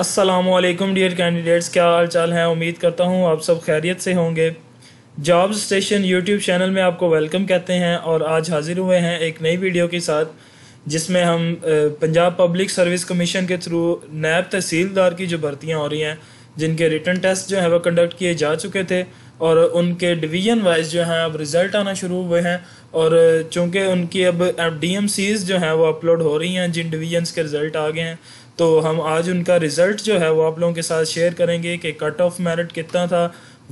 Aslam dear candidates क्या हाल चाल हैं उम्मीद करता हूँ आप सब खैरियत से होंगे जॉब स्टेशन यूट्यूब चैनल में आपको वेलकम कहते हैं और आज हाजिर हुए हैं एक नई वीडियो के साथ जिसमें हम पंजाब पब्लिक सर्विस कमीशन के थ्रू नैब तहसीलदार की जो भर्तियाँ हो रही हैं जिनके रिटर्न टेस्ट जो है वह कंडक्ट किए जा चुके थे और उनके डिवीजन वाइज जो हैं अब रिज़ल्ट आना शुरू हुए हैं और चूँकि उनकी अब डी एम सीज़ जो हैं वो अपलोड हो रही हैं जिन डिवीजन्स के रिज़ल्ट आ गए हैं तो हम आज उनका रिज़ल्ट जो है वो आप लोगों के साथ शेयर करेंगे कि कट ऑफ मेरिट कितना था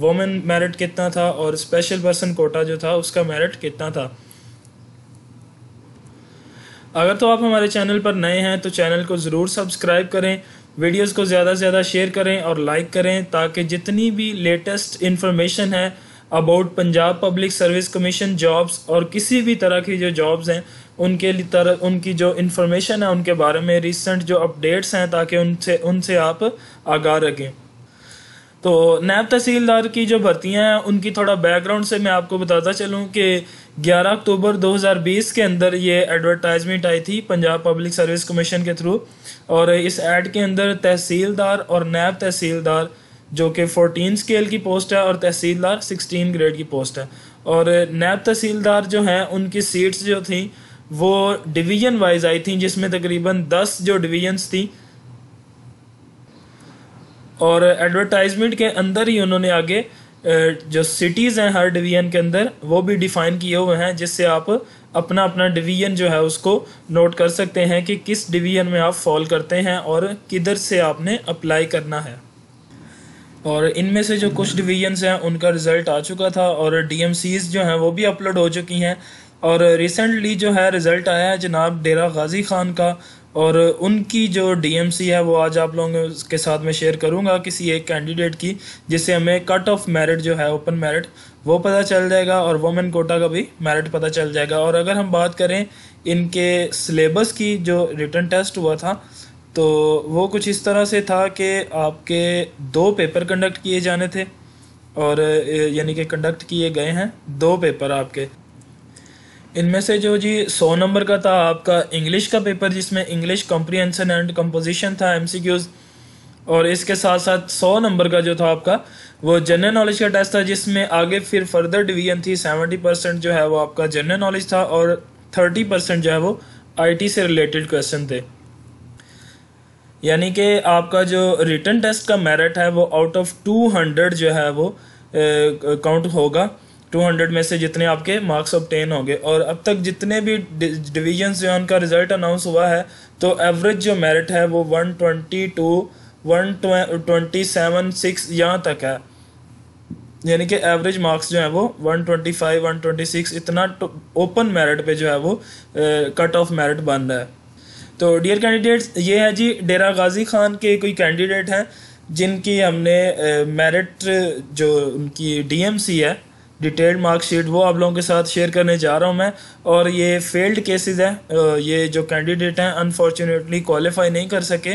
वोमेन मेरिट कितना था और स्पेशल पर्सन कोटा जो था उसका मेरिट कितना था अगर तो आप हमारे चैनल पर नए हैं तो चैनल को ज़रूर सब्सक्राइब करें वीडियोस को ज़्यादा से ज़्यादा शेयर करें और लाइक करें ताकि जितनी भी लेटेस्ट इन्फॉर्मेशन है about Punjab public service commission jobs और किसी भी तरह की जो जॉब्स हैं उनके लिए तर उनकी जो इन्फॉर्मेशन है उनके बारे में रिसेंट जो अपडेट्स हैं ताकि उनसे उनसे आप आगाह रखें तो नैब तहसीलदार की जो भर्तियां हैं उनकी थोड़ा बैकग्राउंड से मैं आपको बताता चलूं कि 11 अक्टूबर 2020 के अंदर ये एडवर्टाइजमेंट आई थी पंजाब पब्लिक सर्विस कमीशन के थ्रू और इस एड के अंदर तहसीलदार और नैब तहसीलदार जो कि 14 स्केल की पोस्ट है और तहसीलदार 16 ग्रेड की पोस्ट है और नैब तहसीलदार जो हैं उनकी सीट्स जो थी वो डिवीजन वाइज आई थी जिसमें तकरीबन दस जो डिवीजन्स थी और एडवर्टाइजमेंट के अंदर ही उन्होंने आगे जो सिटीज़ हैं हर डिवीजन के अंदर वो भी डिफ़ाइन किए हुए हैं जिससे आप अपना अपना डिवीजन जो है उसको नोट कर सकते हैं कि किस डिवीजन में आप फॉल करते हैं और किधर से आपने अप्लाई करना है और इनमें से जो कुछ डिवीजन्स हैं उनका रिज़ल्ट आ चुका था और डीएमसीज जो हैं वो भी अपलोड हो चुकी हैं और रिसेंटली जो है रिज़ल्ट आया है जनाब डेरा गाजी खान का और उनकी जो डीएमसी है वो आज आप लोगों के साथ में शेयर करूंगा किसी एक कैंडिडेट की जिससे हमें कट ऑफ मेरिट जो है ओपन मेरिट वो पता चल जाएगा और वोमेन कोटा का भी मेरिट पता चल जाएगा और अगर हम बात करें इनके सिलेबस की जो रिटर्न टेस्ट हुआ था तो वो कुछ इस तरह से था कि आपके दो पेपर कंडक्ट किए जाने थे और यानी कि कंडक्ट किए गए हैं दो पेपर आपके इनमें से जो जी सौ नंबर का था आपका इंग्लिश का पेपर जिसमें इंग्लिश कॉम्प्रिहेंसन एंड कंपोजिशन था एमसीक्यूज़ और इसके साथ साथ सौ नंबर का जो था आपका वो जनरल नॉलेज का टेस्ट था जिसमें आगे फिर फर्दर डिवीजन थी सेवेंटी परसेंट जो है वो आपका जनरल नॉलेज था और थर्टी परसेंट जो है वो आईटी से रिलेटेड क्वेश्चन थे यानी कि आपका जो रिटर्न टेस्ट का मेरिट है वो आउट ऑफ 200 जो है वो काउंट होगा 200 में से जितने आपके मार्क्स ऑबटेन होंगे और अब तक जितने भी डिवीजन जो है उनका रिजल्ट अनाउंस हुआ है तो एवरेज जो मेरिट है वो 122 सिक्स यहाँ तक है यानी कि एवरेज मार्क्स जो है वो 125 126 इतना ओपन मेरिट पे जो है वो कट ऑफ मेरिट बन रहा है तो डियर कैंडिडेट्स ये है जी डेरा गाजी खान के कोई कैंडिडेट हैं जिनकी हमने मेरिट जो उनकी डीएमसी है डिटेल्ड मार्कशीट वो आप लोगों के साथ शेयर करने जा रहा हूँ मैं और ये फेल्ड केसेस हैं ये जो कैंडिडेट हैं अनफॉर्चुनेटली क्वालिफाई नहीं कर सके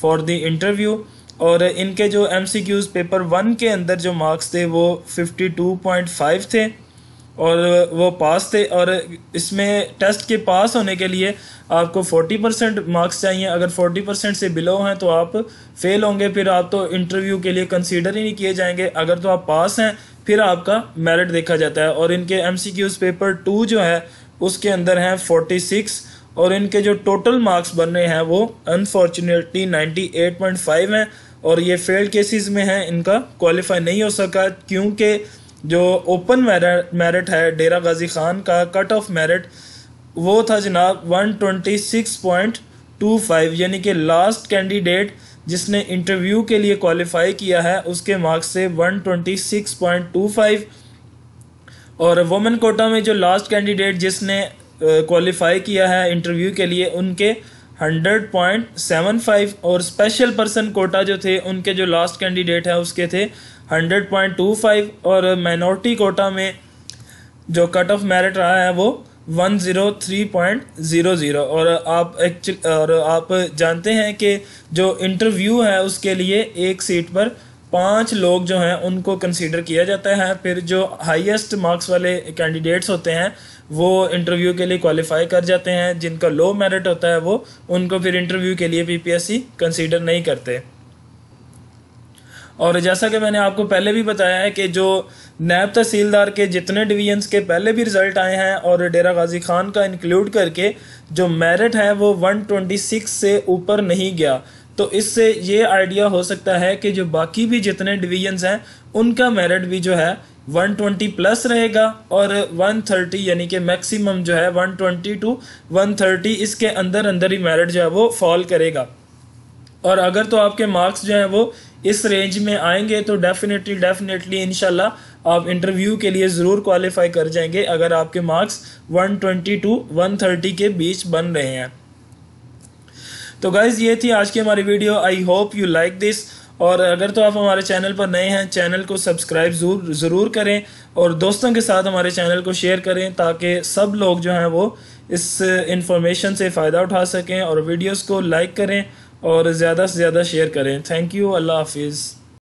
फॉर द इंटरव्यू और इनके जो एम पेपर वन के अंदर जो मार्क्स थे वो 52.5 थे और वो पास थे और इसमें टेस्ट के पास होने के लिए आपको 40 परसेंट मार्क्स चाहिए अगर 40 परसेंट से बिलो हैं तो आप फेल होंगे फिर आप तो इंटरव्यू के लिए कंसीडर ही नहीं किए जाएंगे अगर तो आप पास हैं फिर आपका मेरिट देखा जाता है और इनके एम पेपर टू जो है उसके अंदर हैं सिक्स और इनके जो टोटल मार्क्स बन रहे हैं वो अनफॉर्चुनेटली फाइव हैं और ये फेल्ड केसेस में हैं इनका क्वालिफाई नहीं हो सका क्योंकि जो ओपन मेरिट है डेरा गाजी खान का कट ऑफ मेरिट वो था जनाब 126.25 यानी कि लास्ट कैंडिडेट जिसने इंटरव्यू के लिए क्वालिफाई किया है उसके मार्क्स से 126.25 और वुमेन कोटा में जो लास्ट कैंडिडेट जिसने क्वालिफाई किया है इंटरव्यू के लिए उनके हंड्रेड पॉइंट सेवन फाइव और स्पेशल पर्सन कोटा जो थे उनके जो लास्ट कैंडिडेट है उसके थे हंड्रेड पॉइंट टू फाइव और माइनॉरिटी कोटा में जो कट ऑफ मेरिट रहा है वो one zero three point zero zero और आप एक्चुअल और आप जानते हैं कि जो इंटरव्यू है उसके लिए एक सीट पर पांच लोग जो हैं उनको कंसीडर किया जाता है फिर जो हाईएस्ट मार्क्स वाले कैंडिडेट्स होते हैं वो इंटरव्यू के लिए क्वालिफाई कर जाते हैं जिनका लो मेरिट होता है वो उनको फिर इंटरव्यू के लिए पीपीएससी कंसीडर नहीं करते और जैसा कि मैंने आपको पहले भी बताया है कि जो नैब तहसीलदार के जितने डिवीजन्स के पहले भी रिजल्ट आए हैं और डेरा गाजी खान का इंक्लूड करके जो मेरिट है वो 126 से ऊपर नहीं गया तो इससे ये आइडिया हो सकता है कि जो बाकी भी जितने डिवीजन हैं उनका मेरिट भी जो है 120 प्लस रहेगा और 130 यानी कि मैक्सिमम जो है 120 टू वन इसके अंदर अंदर ही मेरिट जो है वो फॉल करेगा और अगर तो आपके मार्क्स जो है वो इस रेंज में आएंगे तो डेफिनेटली डेफिनेटली इनशाला आप इंटरव्यू के लिए ज़रूर क्वालिफाई कर जाएंगे अगर आपके मार्क्स 120 टू वन के बीच बन रहे हैं तो गाइज़ ये थी आज की हमारी video I hope you like this और अगर तो आप हमारे चैनल पर नए हैं चैनल को सब्सक्राइब ज़रूर ज़रूर करें और दोस्तों के साथ हमारे चैनल को शेयर करें ताकि सब लोग जो हैं वो इस इंफॉर्मेशन से फ़ायदा उठा सकें और वीडियोस को लाइक करें और ज़्यादा से ज़्यादा शेयर करें थैंक यू अल्लाह हाफिज़